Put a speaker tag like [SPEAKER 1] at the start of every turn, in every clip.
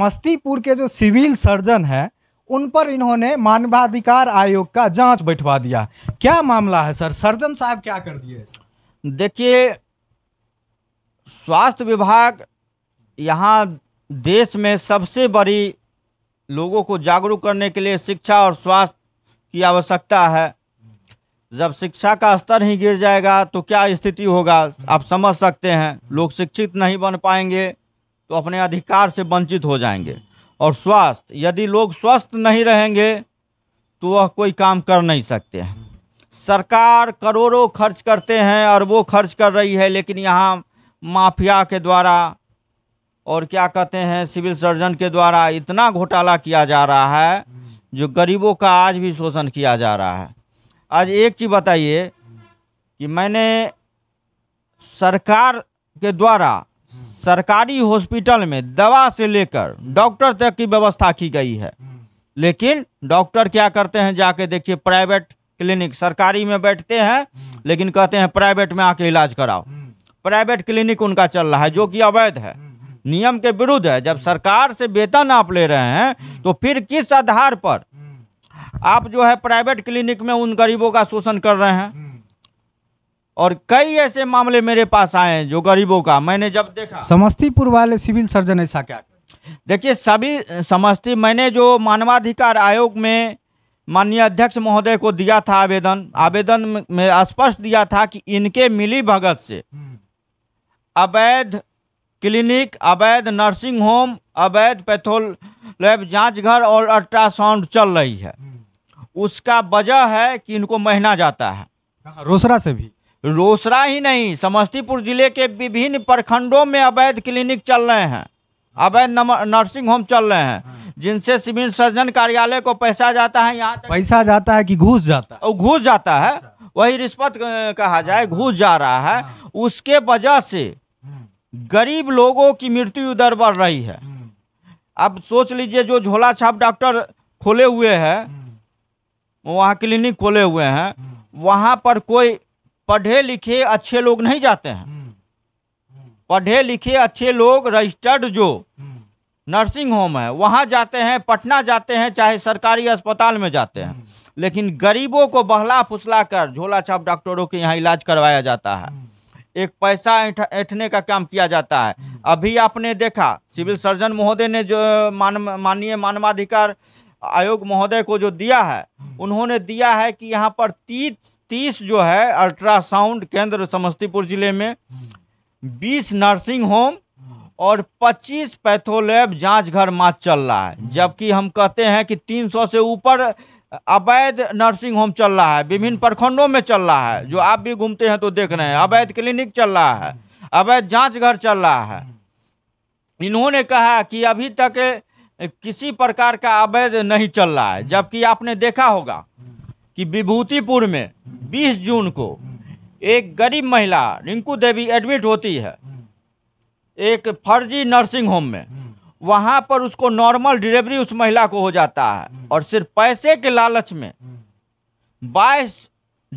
[SPEAKER 1] मस्तीपुर के जो civil surgeon हैं उन पर इन्होंने मानवाधिकार आयोग का जांच बैठवा दिया क्या मामला है सर सर्जन साहब क्या कर दिए देखिए
[SPEAKER 2] स्वास्थ्य विभाग यहाँ देश में सबसे बड़ी लोगों को जागरूक करने के लिए शिक्षा और स्वास्थ्य की आवश्यकता है जब शिक्षा का स्तर ही गिर जाएगा तो क्या स्थिति होगा आप समझ सकते हैं लोग शिक्षित नहीं बन पाएंगे तो अपने अधिकार से वंचित हो जाएंगे और स्वास्थ्य यदि लोग स्वस्थ नहीं रहेंगे तो वह कोई काम कर नहीं सकते हैं सरकार करोड़ों खर्च करते हैं अरबों खर्च कर रही है लेकिन यहाँ माफिया के द्वारा और क्या कहते हैं सिविल सर्जन के द्वारा इतना घोटाला किया जा रहा है जो गरीबों का आज भी शोषण किया जा रहा है आज एक चीज़ बताइए कि मैंने सरकार के द्वारा सरकारी हॉस्पिटल में दवा से लेकर डॉक्टर तक की व्यवस्था की गई है लेकिन डॉक्टर क्या करते हैं जाके देखिए प्राइवेट क्लिनिक सरकारी में बैठते हैं लेकिन कहते हैं प्राइवेट में आके इलाज कराओ प्राइवेट क्लिनिक उनका चल रहा है जो कि अवैध है नियम के विरुद्ध है जब सरकार से वेतन आप ले रहे हैं तो फिर किस आधार पर आप जो है प्राइवेट क्लिनिक में उन गरीबों का शोषण कर रहे हैं और कई ऐसे मामले मेरे पास आए हैं जो गरीबों का मैंने जब देखा समस्तीपुर वाले सिविल सर्जन ऐसा क्या देखिए सभी समस्ती मैंने जो मानवाधिकार आयोग में माननीय अध्यक्ष महोदय को दिया था आवेदन आवेदन में स्पष्ट दिया था कि इनके मिली भगत से हम्म। अवैध क्लिनिक अवैध नर्सिंग होम अवैध पैथोल लैब जांच घर और अल्ट्रासाउंड चल रही है हम्म। उसका वजह है कि इनको महीना जाता है रोसरा से भी रोसरा ही नहीं समस्तीपुर जिले के विभिन्न प्रखंडों में अवैध क्लिनिक चल रहे हैं अवैध नर्सिंग होम चल रहे हैं जिनसे सिविल सर्जन कार्यालय को पैसा जाता है यहाँ
[SPEAKER 1] पैसा जाता है कि
[SPEAKER 2] घूस जाता है घूस जाता है वही रिश्वत कहा जाए घूस जा रहा है उसके वजह से गरीब लोगों की मृत्यु दर बढ़ रही है अब सोच लीजिए जो झोला छाप डॉक्टर खोले हुए हैं वहाँ क्लिनिक खोले हुए हैं वहाँ पर कोई पढ़े लिखे अच्छे लोग नहीं जाते हैं हम्म, हम्म। पढ़े लिखे अच्छे लोग रजिस्टर्ड जो हम्म। नर्सिंग होम है वहाँ जाते हैं पटना जाते हैं चाहे सरकारी अस्पताल में जाते हैं लेकिन गरीबों को बहला फुसला कर झोला छाप डॉक्टरों के यहाँ इलाज करवाया जाता है एक पैसा ऐठने का काम किया जाता है अभी आपने देखा सिविल सर्जन महोदय ने जो मान माननीय मानवाधिकार आयोग महोदय को जो दिया है उन्होंने दिया है कि यहाँ पर तीस तीस जो है अल्ट्रासाउंड केंद्र समस्तीपुर जिले में बीस नर्सिंग होम और पच्चीस पैथोलैब जांच घर मात चल रहा है जबकि हम कहते हैं कि तीन सौ से ऊपर अवैध नर्सिंग होम चल रहा है विभिन्न प्रखंडों में चल रहा है जो आप भी घूमते हैं तो देख रहे हैं अवैध क्लिनिक चल रहा है अवैध जांच घर चल रहा है इन्होंने कहा कि अभी तक किसी प्रकार का अवैध नहीं चल रहा है जबकि आपने देखा होगा कि विभूतिपुर में 20 जून को एक गरीब महिला रिंकू देवी एडमिट होती है एक फर्जी नर्सिंग होम में वहाँ पर उसको नॉर्मल डिलीवरी उस महिला को हो जाता है और सिर्फ पैसे के लालच में 22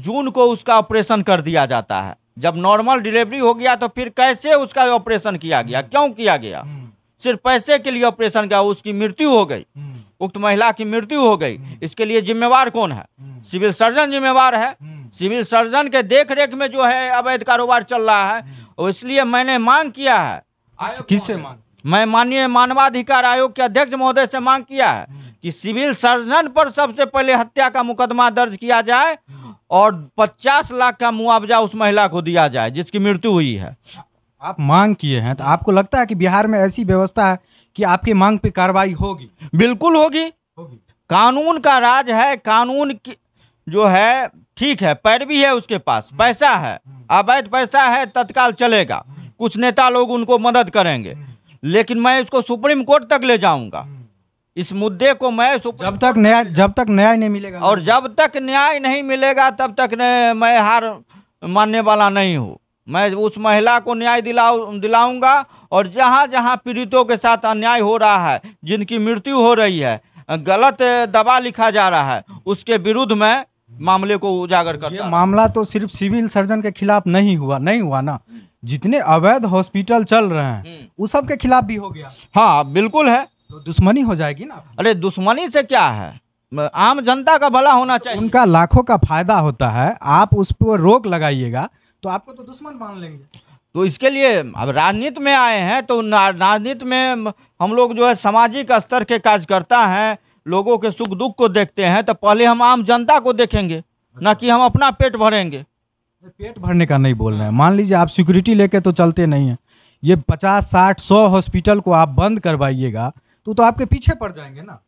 [SPEAKER 2] जून को उसका ऑपरेशन कर दिया जाता है जब नॉर्मल डिलीवरी हो गया तो फिर कैसे उसका ऑपरेशन किया गया क्यों किया गया सिर्फ पैसे के लिए ऑपरेशन किया उसकी मृत्यु हो गई हम्म। उक्त महिला की मृत्यु हो गई हम्म। इसके लिए जिम्मेवार कौन है हम्म। सिविल सर्जन जिम्मेवार है सिविल सर्जन के देख रेख में जो है अवैध कारोबार चल रहा है और इसलिए मैंने मांग किया है किससे मांग मैं माननीय मानवाधिकार आयोग के अध्यक्ष महोदय से मांग किया है कि सिविल सर्जन पर सबसे पहले हत्या का मुकदमा दर्ज किया जाए और 50 लाख का मुआवजा उस महिला को दिया जाए जिसकी मृत्यु हुई है
[SPEAKER 1] आप मांग किए हैं तो आपको लगता है कि बिहार में ऐसी व्यवस्था है कि आपकी मांग पे
[SPEAKER 2] कार्रवाई होगी बिल्कुल होगी होगी कानून का राज है कानून की जो है ठीक है पैरवी है उसके पास हम्म। पैसा है हम्म। अवैध पैसा है तत्काल चलेगा हम्म। कुछ नेता लोग उनको मदद करेंगे लेकिन मैं इसको सुप्रीम कोर्ट तक ले जाऊंगा इस मुद्दे को मैं जब तक न्याय जब तक न्याय नहीं मिलेगा और जब तक न्याय नहीं मिलेगा तब तक मैं हार मानने वाला नहीं हूँ मैं उस महिला को न्याय दिलाऊ दिलाऊंगा और जहाँ जहाँ पीड़ितों के साथ अन्याय हो रहा है जिनकी मृत्यु हो रही है गलत दवा लिखा जा रहा है उसके विरुद्ध में मामले को उजागर कर
[SPEAKER 1] मामला तो सिर्फ सिविल सर्जन के खिलाफ नहीं हुआ नहीं हुआ ना जितने अवैध हॉस्पिटल चल रहे हैं हम्म। उस सब के खिलाफ भी हो गया हाँ बिल्कुल है तो दुश्मनी हो जाएगी ना अरे दुश्मनी से क्या है आम जनता का भला होना चाहिए उनका लाखों का फायदा होता है आप उस पर रोक लगाइएगा
[SPEAKER 2] तो आपको तो दुश्मन मान लेंगे तो इसके लिए अब राजनीति में आए हैं तो राजनीति में हम लोग जो है सामाजिक स्तर के कार्यकर्ता हैं लोगों के सुख दुख को देखते हैं तो पहले हम आम जनता को देखेंगे न कि हम अपना पेट भरेंगे
[SPEAKER 1] पेट भरने का नहीं बोल रहे हैं मान लीजिए आप सिक्योरिटी लेके तो चलते नहीं हैं ये पचास साठ सौ हॉस्पिटल को आप बंद करवाइएगा
[SPEAKER 2] तो तो आपके पीछे पड़ जाएंगे ना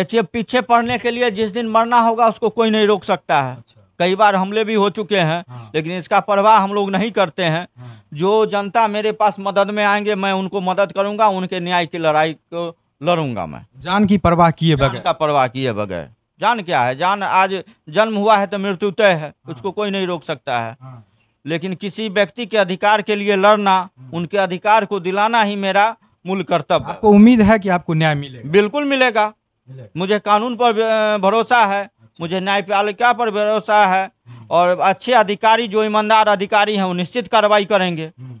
[SPEAKER 2] देखिए पीछे पड़ने के लिए जिस दिन मरना होगा उसको कोई नहीं रोक सकता है अच्छा। कई बार हमले भी हो चुके हैं हाँ। लेकिन इसका परवाह हम लोग नहीं करते हैं हाँ। जो जनता मेरे पास मदद में आएंगे मैं उनको मदद करूंगा उनके न्याय की लड़ाई को लड़ूंगा मैं
[SPEAKER 1] जान की परवाह किए बगैर का परवाह किए बगैर
[SPEAKER 2] जान क्या है जान आज जन्म हुआ है तो मृत्यु तय है हाँ। उसको कोई नहीं रोक सकता है हाँ। लेकिन किसी व्यक्ति के अधिकार के लिए लड़ना हाँ। उनके अधिकार को दिलाना ही मेरा मूल कर्तव्य आपको उम्मीद है कि आपको न्याय मिलेगा बिल्कुल मिलेगा मुझे कानून पर भरोसा है अच्छा। मुझे न्यायपालिका क्या पर भरोसा है हम्म। और अच्छे अधिकारी जो ईमानदार अधिकारी हैं वो निश्चित कार्रवाई करेंगे हम्म।